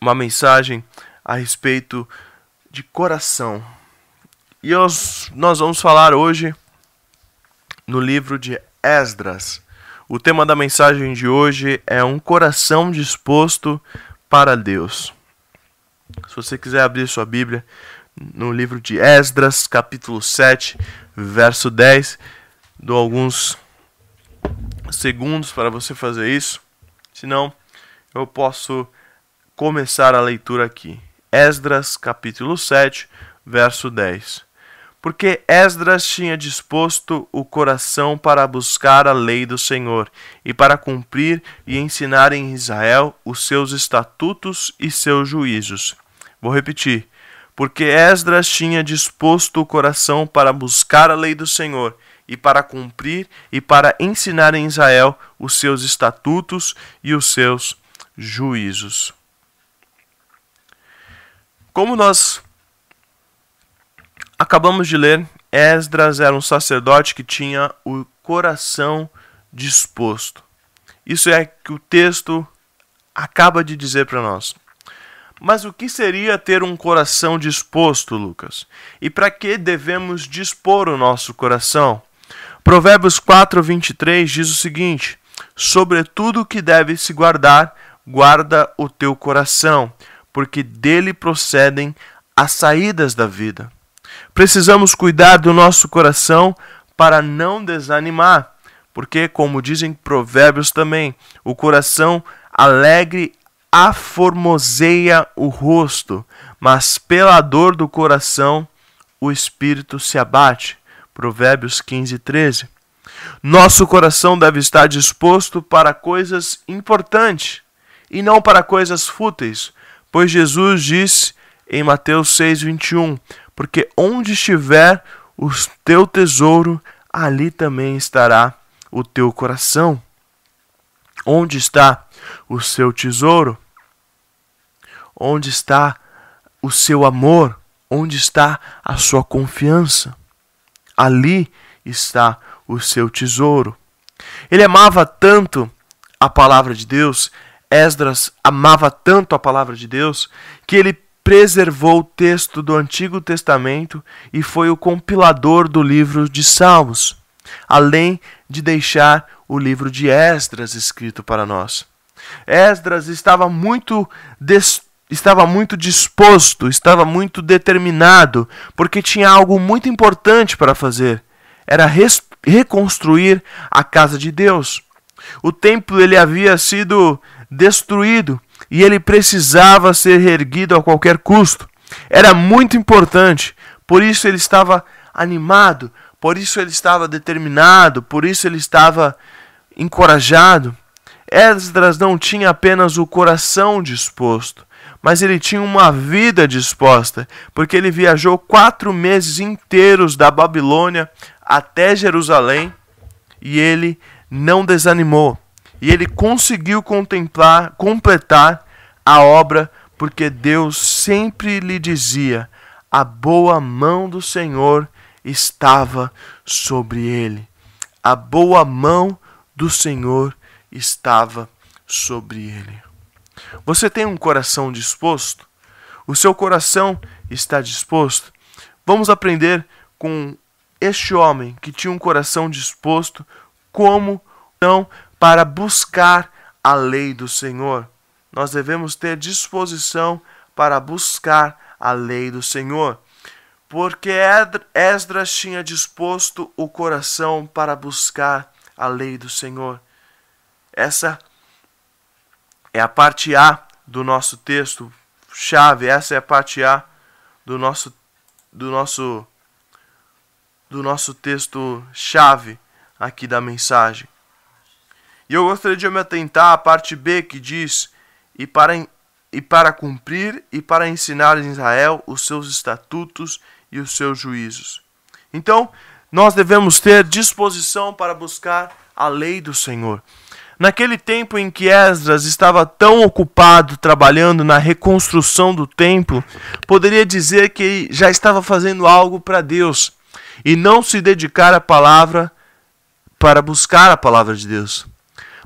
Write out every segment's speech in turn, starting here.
uma mensagem a respeito de coração. E nós, nós vamos falar hoje no livro de Esdras. O tema da mensagem de hoje é um coração disposto para Deus. Se você quiser abrir sua Bíblia no livro de Esdras, capítulo 7, verso 10, dou alguns segundos para você fazer isso. senão eu posso começar a leitura aqui. Esdras, capítulo 7, verso 10. Porque Esdras tinha disposto o coração para buscar a lei do Senhor e para cumprir e ensinar em Israel os seus estatutos e seus juízos. Vou repetir. Porque Esdras tinha disposto o coração para buscar a lei do Senhor e para cumprir e para ensinar em Israel os seus estatutos e os seus juízos. Como nós acabamos de ler, Esdras era um sacerdote que tinha o coração disposto. Isso é que o texto acaba de dizer para nós. Mas o que seria ter um coração disposto, Lucas? E para que devemos dispor o nosso coração? Provérbios 4:23 diz o seguinte: Sobretudo o que deve se guardar, guarda o teu coração, porque dele procedem as saídas da vida. Precisamos cuidar do nosso coração para não desanimar, porque, como dizem provérbios também, o coração alegre aformoseia o rosto, mas pela dor do coração o espírito se abate. Provérbios 15, 13. Nosso coração deve estar disposto para coisas importantes e não para coisas fúteis, Pois Jesus disse em Mateus 6:21, porque onde estiver o teu tesouro, ali também estará o teu coração. Onde está o seu tesouro? Onde está o seu amor? Onde está a sua confiança? Ali está o seu tesouro. Ele amava tanto a palavra de Deus, Esdras amava tanto a palavra de Deus que ele preservou o texto do Antigo Testamento e foi o compilador do livro de Salmos, além de deixar o livro de Esdras escrito para nós. Esdras estava muito destruído estava muito disposto, estava muito determinado, porque tinha algo muito importante para fazer. Era res, reconstruir a casa de Deus. O templo ele havia sido destruído e ele precisava ser erguido a qualquer custo. Era muito importante, por isso ele estava animado, por isso ele estava determinado, por isso ele estava encorajado. Esdras não tinha apenas o coração disposto, mas ele tinha uma vida disposta, porque ele viajou quatro meses inteiros da Babilônia até Jerusalém e ele não desanimou e ele conseguiu contemplar, completar a obra, porque Deus sempre lhe dizia: a boa mão do Senhor estava sobre ele. A boa mão do Senhor estava sobre ele. Você tem um coração disposto? O seu coração está disposto? Vamos aprender com este homem que tinha um coração disposto como não para buscar a lei do Senhor. Nós devemos ter disposição para buscar a lei do Senhor, porque Esdras tinha disposto o coração para buscar a lei do Senhor. Essa é a parte A do nosso texto chave, essa é a parte A do nosso do nosso do nosso texto chave aqui da mensagem. E eu gostaria de me atentar à parte B que diz: e para, e para cumprir e para ensinar em Israel os seus estatutos e os seus juízos. Então, nós devemos ter disposição para buscar a lei do Senhor. Naquele tempo em que Esdras estava tão ocupado trabalhando na reconstrução do templo, poderia dizer que já estava fazendo algo para Deus e não se dedicar à palavra para buscar a palavra de Deus.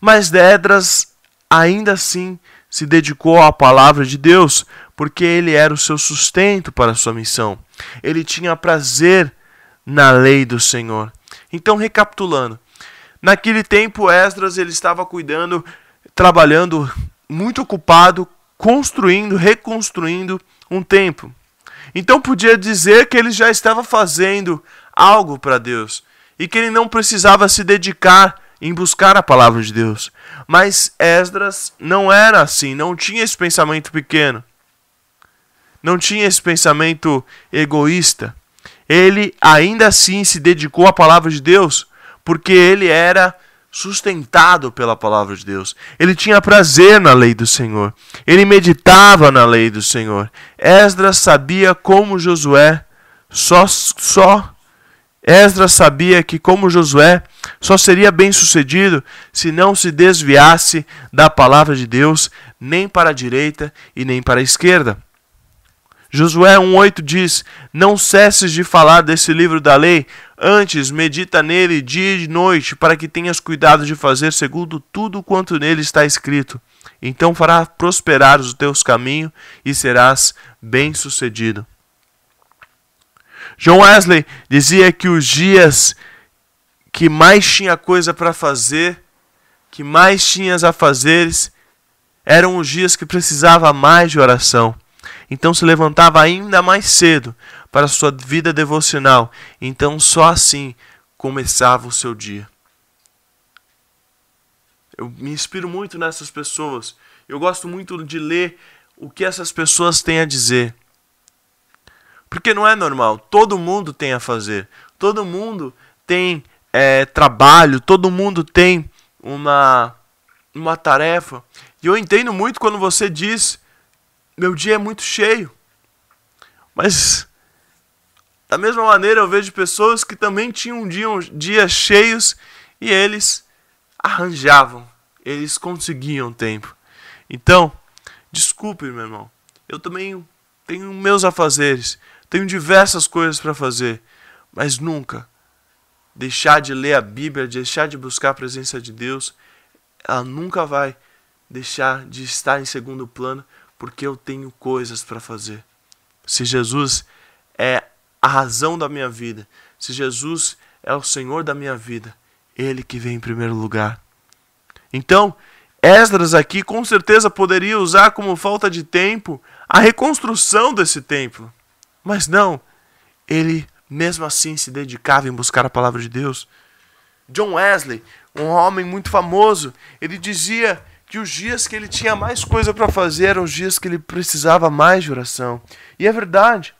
Mas Dedras ainda assim se dedicou à palavra de Deus, porque ele era o seu sustento para a sua missão. Ele tinha prazer na lei do Senhor. Então, recapitulando, naquele tempo Esdras ele estava cuidando, trabalhando, muito ocupado, construindo, reconstruindo um templo. Então podia dizer que ele já estava fazendo algo para Deus e que ele não precisava se dedicar em buscar a palavra de Deus. Mas Esdras não era assim, não tinha esse pensamento pequeno, não tinha esse pensamento egoísta. Ele ainda assim se dedicou à palavra de Deus, porque ele era sustentado pela palavra de Deus. Ele tinha prazer na lei do Senhor. Ele meditava na lei do Senhor. Esdras sabia como Josué só só Esdras sabia que, como Josué, só seria bem-sucedido se não se desviasse da palavra de Deus, nem para a direita e nem para a esquerda. Josué 1,8 diz: Não cesses de falar desse livro da lei, antes medita nele dia e noite, para que tenhas cuidado de fazer segundo tudo quanto nele está escrito. Então fará prosperar os teus caminhos e serás bem-sucedido. John Wesley dizia que os dias que mais tinha coisa para fazer, que mais tinhas a fazeres, eram os dias que precisava mais de oração. Então se levantava ainda mais cedo para sua vida devocional. Então só assim começava o seu dia. Eu me inspiro muito nessas pessoas. Eu gosto muito de ler o que essas pessoas têm a dizer. Porque não é normal. Todo mundo tem a fazer. Todo mundo tem é, trabalho. Todo mundo tem uma, uma tarefa. E eu entendo muito quando você diz: meu dia é muito cheio. Mas da mesma maneira eu vejo pessoas que também tinham um dia, um cheios e eles arranjavam. Eles conseguiam tempo. Então, desculpe, meu irmão. Eu também tenho meus afazeres. Tenho diversas coisas para fazer, mas nunca deixar de ler a Bíblia, deixar de buscar a presença de Deus, ela nunca vai deixar de estar em segundo plano, porque eu tenho coisas para fazer. Se Jesus é a razão da minha vida, se Jesus é o Senhor da minha vida, ele que vem em primeiro lugar. Então, Esdras aqui com certeza poderia usar como falta de tempo a reconstrução desse templo. Mas não, ele mesmo assim se dedicava em buscar a palavra de Deus. John Wesley, um homem muito famoso, ele dizia que os dias que ele tinha mais coisa para fazer eram os dias que ele precisava mais de oração. E é verdade.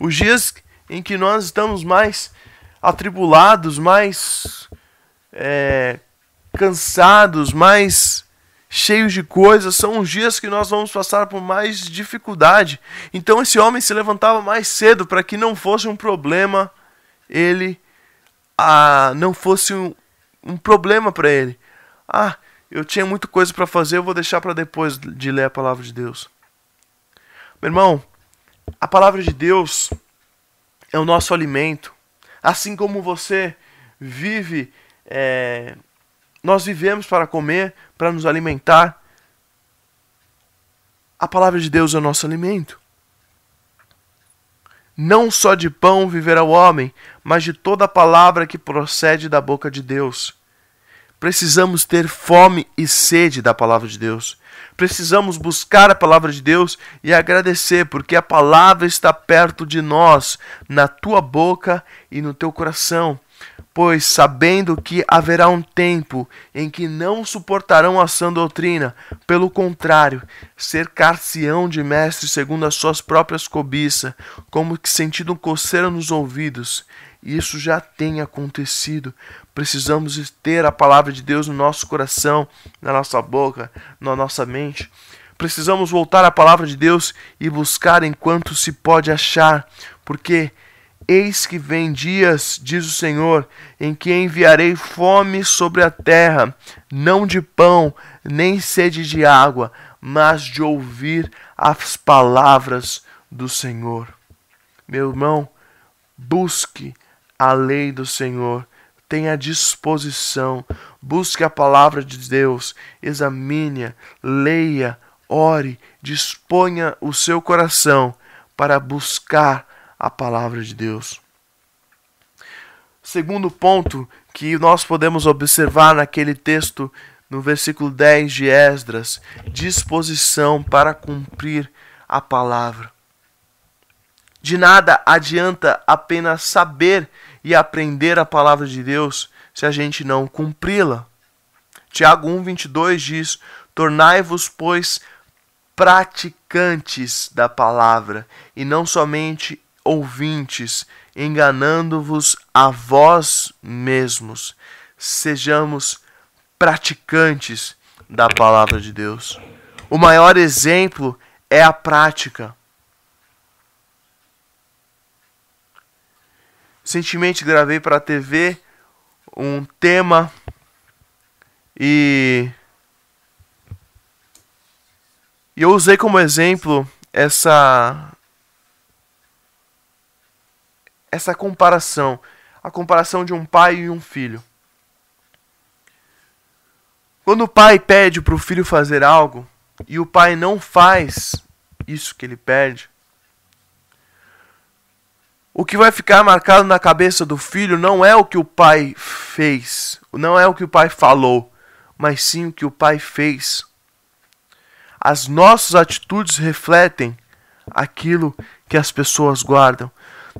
Os dias em que nós estamos mais atribulados, mais é, cansados, mais cheios de coisas, são os dias que nós vamos passar por mais dificuldade. Então esse homem se levantava mais cedo para que não fosse um problema, ele ah, não fosse um, um problema para ele. Ah, eu tinha muita coisa para fazer, eu vou deixar para depois de ler a palavra de Deus. Meu irmão, a palavra de Deus é o nosso alimento. Assim como você vive é, nós vivemos para comer, para nos alimentar. A palavra de Deus é o nosso alimento. Não só de pão viverá o homem, mas de toda palavra que procede da boca de Deus. Precisamos ter fome e sede da palavra de Deus. Precisamos buscar a palavra de Deus e agradecer, porque a palavra está perto de nós, na tua boca e no teu coração pois sabendo que haverá um tempo em que não suportarão a sã doutrina, pelo contrário, cercar-se-ão de mestres segundo as suas próprias cobiças, como que sentindo um coceira nos ouvidos. Isso já tem acontecido. Precisamos ter a palavra de Deus no nosso coração, na nossa boca, na nossa mente. Precisamos voltar à palavra de Deus e buscar enquanto se pode achar, porque Eis que vem dias, diz o Senhor, em que enviarei fome sobre a terra, não de pão, nem sede de água, mas de ouvir as palavras do Senhor. Meu irmão, busque a lei do Senhor, tenha disposição, busque a palavra de Deus, examine, leia, ore, disponha o seu coração para buscar a palavra de Deus. Segundo ponto que nós podemos observar naquele texto, no versículo 10 de Esdras, disposição para cumprir a palavra. De nada adianta apenas saber e aprender a palavra de Deus se a gente não cumpri-la. Tiago 1,22 diz: Tornai-vos, pois, praticantes da palavra, e não somente ouvintes, enganando-vos a vós mesmos. Sejamos praticantes da palavra de Deus. O maior exemplo é a prática. Recentemente gravei para a TV um tema e e eu usei como exemplo essa essa comparação, a comparação de um pai e um filho. Quando o pai pede para o filho fazer algo e o pai não faz isso que ele pede, o que vai ficar marcado na cabeça do filho não é o que o pai fez, não é o que o pai falou, mas sim o que o pai fez. As nossas atitudes refletem aquilo que as pessoas guardam.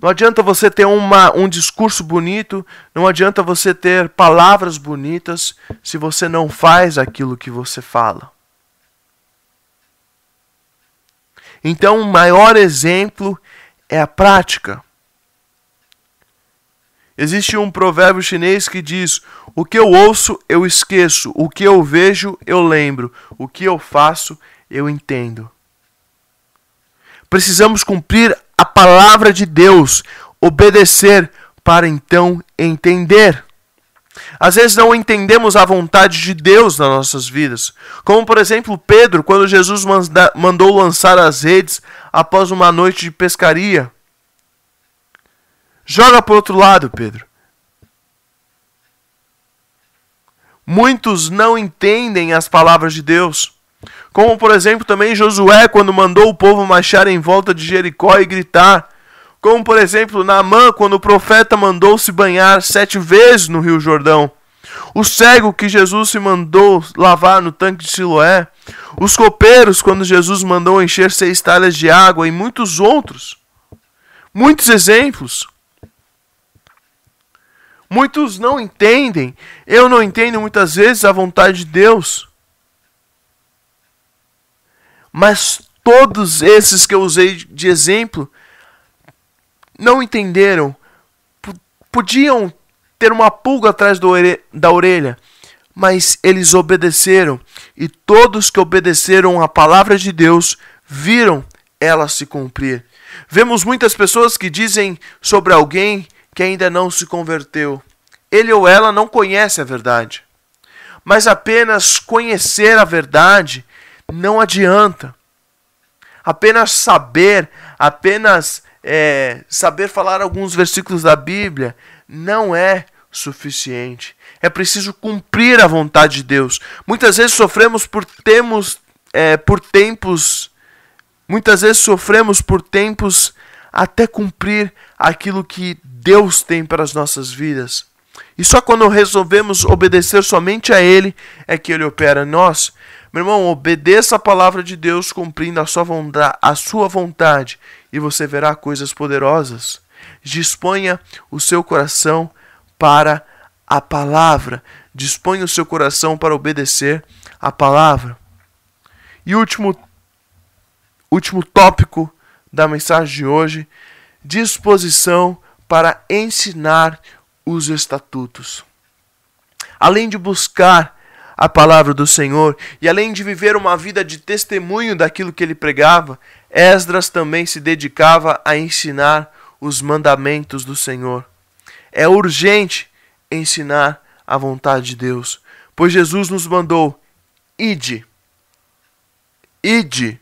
Não adianta você ter uma, um discurso bonito, não adianta você ter palavras bonitas se você não faz aquilo que você fala. Então, o maior exemplo é a prática. Existe um provérbio chinês que diz: O que eu ouço, eu esqueço. O que eu vejo, eu lembro. O que eu faço, eu entendo. Precisamos cumprir palavra de Deus, obedecer para então entender. Às vezes não entendemos a vontade de Deus nas nossas vidas. Como, por exemplo, Pedro, quando Jesus manda, mandou lançar as redes após uma noite de pescaria. Joga para o outro lado, Pedro. Muitos não entendem as palavras de Deus. Como, por exemplo, também Josué, quando mandou o povo marchar em volta de Jericó e gritar. Como, por exemplo, Naamã, quando o profeta mandou se banhar sete vezes no Rio Jordão. O cego que Jesus se mandou lavar no tanque de Siloé. Os copeiros, quando Jesus mandou encher seis talhas de água e muitos outros. Muitos exemplos. Muitos não entendem. Eu não entendo muitas vezes a vontade de Deus. Mas todos esses que eu usei de exemplo não entenderam, podiam ter uma pulga atrás da orelha, mas eles obedeceram, e todos que obedeceram à palavra de Deus viram ela se cumprir. Vemos muitas pessoas que dizem sobre alguém que ainda não se converteu. Ele ou ela não conhece a verdade. Mas apenas conhecer a verdade não adianta. Apenas saber, apenas é, saber falar alguns versículos da Bíblia não é suficiente. É preciso cumprir a vontade de Deus. Muitas vezes sofremos por temos é, por tempos, muitas vezes sofremos por tempos até cumprir aquilo que Deus tem para as nossas vidas. E só quando resolvemos obedecer somente a Ele é que Ele opera em nós. Meu irmão, obedeça a palavra de Deus cumprindo a sua, vontade, a sua vontade e você verá coisas poderosas. Disponha o seu coração para a palavra. Disponha o seu coração para obedecer a palavra. E último, último tópico da mensagem de hoje: disposição para ensinar os estatutos. Além de buscar a palavra do Senhor, e além de viver uma vida de testemunho daquilo que ele pregava, Esdras também se dedicava a ensinar os mandamentos do Senhor. É urgente ensinar a vontade de Deus, pois Jesus nos mandou: ide, ide.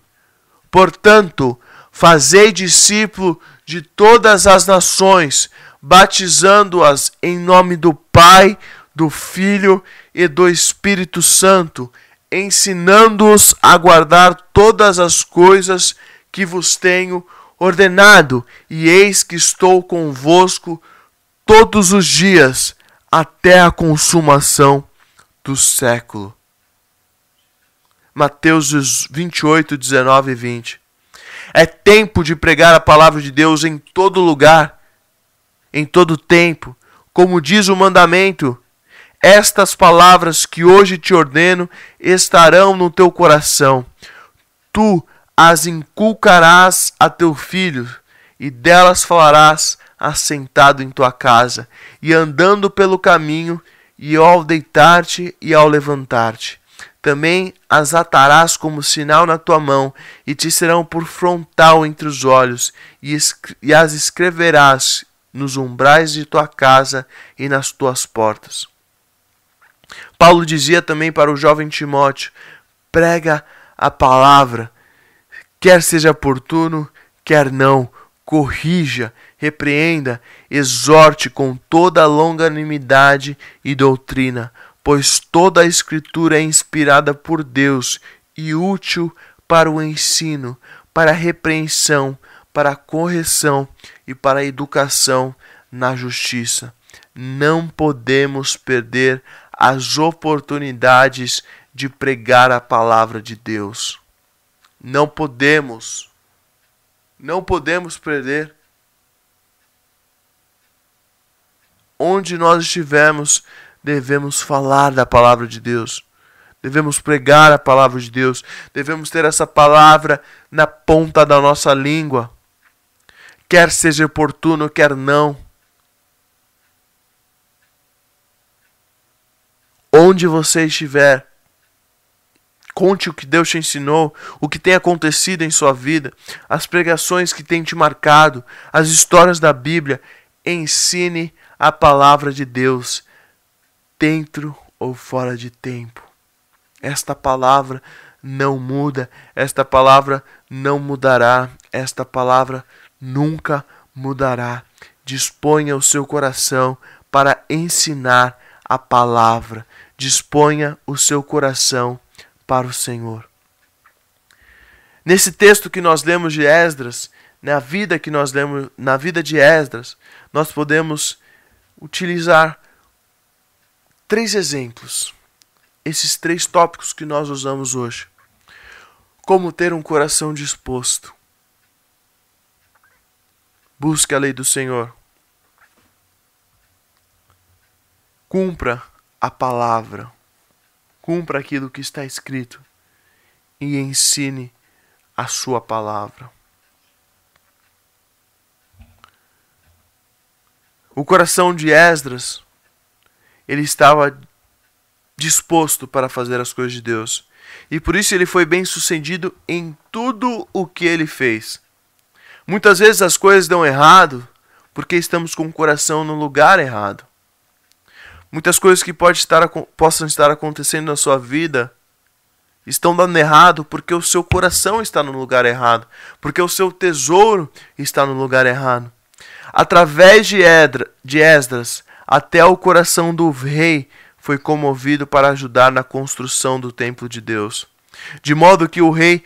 Portanto, fazei discípulo de todas as nações, batizando-as em nome do Pai, do Filho e do Espírito Santo, ensinando-os a guardar todas as coisas que vos tenho ordenado, e eis que estou convosco todos os dias até a consumação do século. Mateus 28, 19 e 20. É tempo de pregar a palavra de Deus em todo lugar, em todo tempo, como diz o mandamento estas palavras que hoje te ordeno estarão no teu coração. Tu as inculcarás a teu filho, e delas falarás assentado em tua casa, e andando pelo caminho, e ao deitar-te e ao levantar-te. Também as atarás como sinal na tua mão, e te serão por frontal entre os olhos, e, e as escreverás nos umbrais de tua casa e nas tuas portas. Paulo dizia também para o jovem Timóteo: prega a palavra, quer seja oportuno, quer não, corrija, repreenda, exorte com toda longanimidade e doutrina, pois toda a Escritura é inspirada por Deus e útil para o ensino, para a repreensão, para a correção e para a educação na justiça. Não podemos perder a as oportunidades de pregar a palavra de Deus. Não podemos, não podemos perder. Onde nós estivermos, devemos falar da palavra de Deus. Devemos pregar a palavra de Deus. Devemos ter essa palavra na ponta da nossa língua. Quer seja oportuno, quer não. Onde você estiver, conte o que Deus te ensinou, o que tem acontecido em sua vida, as pregações que tem te marcado, as histórias da Bíblia. Ensine a palavra de Deus, dentro ou fora de tempo. Esta palavra não muda, esta palavra não mudará, esta palavra nunca mudará. Disponha o seu coração para ensinar a palavra disponha o seu coração para o Senhor. Nesse texto que nós lemos de Esdras, na vida que nós lemos, na vida de Esdras, nós podemos utilizar três exemplos. Esses três tópicos que nós usamos hoje. Como ter um coração disposto. Busque a lei do Senhor. Cumpra a palavra, cumpra aquilo que está escrito e ensine a sua palavra. O coração de Esdras, ele estava disposto para fazer as coisas de Deus. E por isso ele foi bem sucedido em tudo o que ele fez. Muitas vezes as coisas dão errado porque estamos com o coração no lugar errado. Muitas coisas que pode estar, possam estar acontecendo na sua vida estão dando errado porque o seu coração está no lugar errado, porque o seu tesouro está no lugar errado. Através de, Edra, de Esdras, até o coração do rei foi comovido para ajudar na construção do templo de Deus. De modo que o rei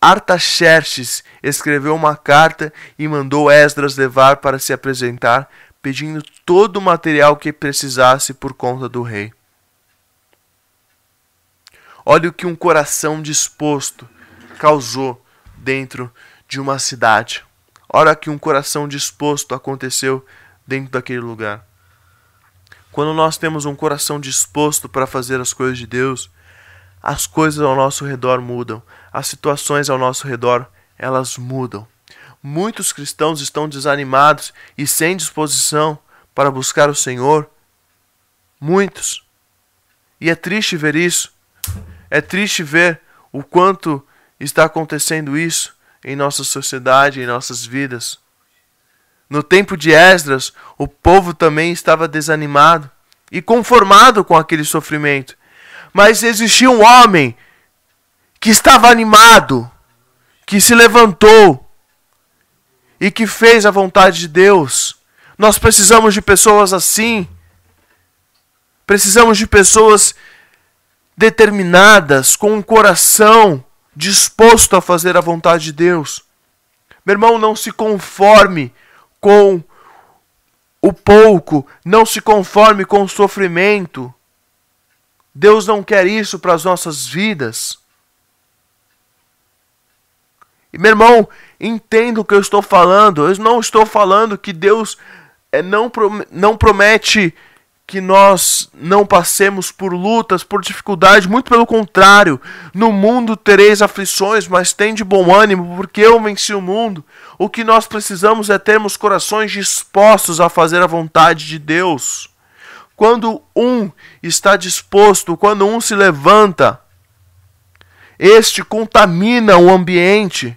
Artaxerxes escreveu uma carta e mandou Esdras levar para se apresentar pedindo todo o material que precisasse por conta do rei. Olha o que um coração disposto causou dentro de uma cidade. Olha o que um coração disposto aconteceu dentro daquele lugar. Quando nós temos um coração disposto para fazer as coisas de Deus, as coisas ao nosso redor mudam, as situações ao nosso redor, elas mudam. Muitos cristãos estão desanimados e sem disposição para buscar o Senhor. Muitos. E é triste ver isso. É triste ver o quanto está acontecendo isso em nossa sociedade, em nossas vidas. No tempo de Esdras, o povo também estava desanimado e conformado com aquele sofrimento. Mas existia um homem que estava animado, que se levantou e que fez a vontade de Deus. Nós precisamos de pessoas assim. Precisamos de pessoas determinadas, com um coração disposto a fazer a vontade de Deus. Meu irmão, não se conforme com o pouco, não se conforme com o sofrimento. Deus não quer isso para as nossas vidas. E meu irmão, entenda o que eu estou falando. Eu não estou falando que Deus eh, não, não promete que nós não passemos por lutas, por dificuldades, muito pelo contrário. No mundo tereis aflições, mas tende bom ânimo, porque eu venci o mundo. O que nós precisamos é termos corações dispostos a fazer a vontade de Deus. Quando um está disposto, quando um se levanta, este contamina o ambiente,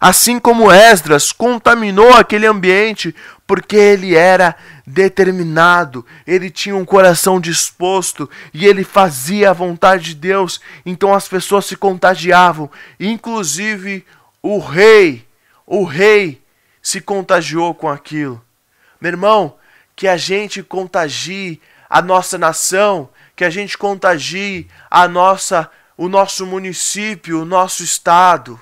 assim como Esdras contaminou aquele ambiente, porque ele era determinado, ele tinha um coração disposto e ele fazia a vontade de Deus. Então as pessoas se contagiavam, inclusive o rei, o rei se contagiou com aquilo. Meu irmão, que a gente contagie a nossa nação, que a gente contagie a nossa o nosso município, o nosso estado.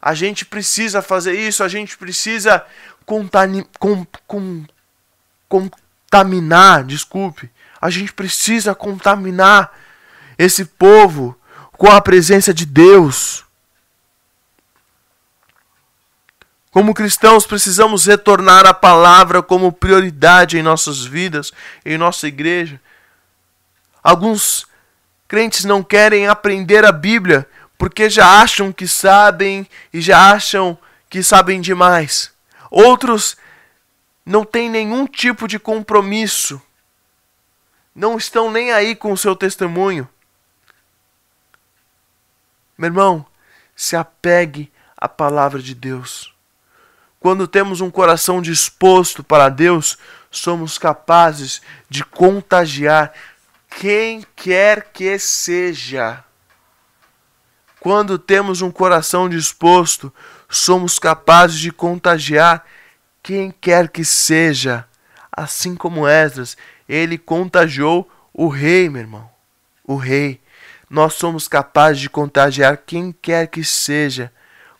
A gente precisa fazer isso, a gente precisa com, com, contaminar, desculpe. A gente precisa contaminar esse povo com a presença de Deus. Como cristãos, precisamos retornar a palavra como prioridade em nossas vidas, em nossa igreja. Alguns crentes não querem aprender a Bíblia porque já acham que sabem e já acham que sabem demais. Outros não têm nenhum tipo de compromisso, não estão nem aí com o seu testemunho. Meu irmão, se apegue à palavra de Deus. Quando temos um coração disposto para Deus, somos capazes de contagiar quem quer que seja. Quando temos um coração disposto, somos capazes de contagiar quem quer que seja. Assim como Esdras, ele contagiou o rei, meu irmão. O rei. Nós somos capazes de contagiar quem quer que seja,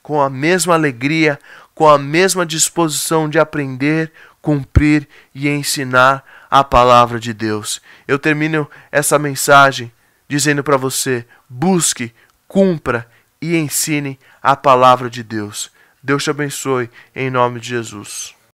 com a mesma alegria, com a mesma disposição de aprender, cumprir e ensinar a palavra de Deus. Eu termino essa mensagem dizendo para você: busque, cumpra e ensine a palavra de Deus. Deus te abençoe em nome de Jesus.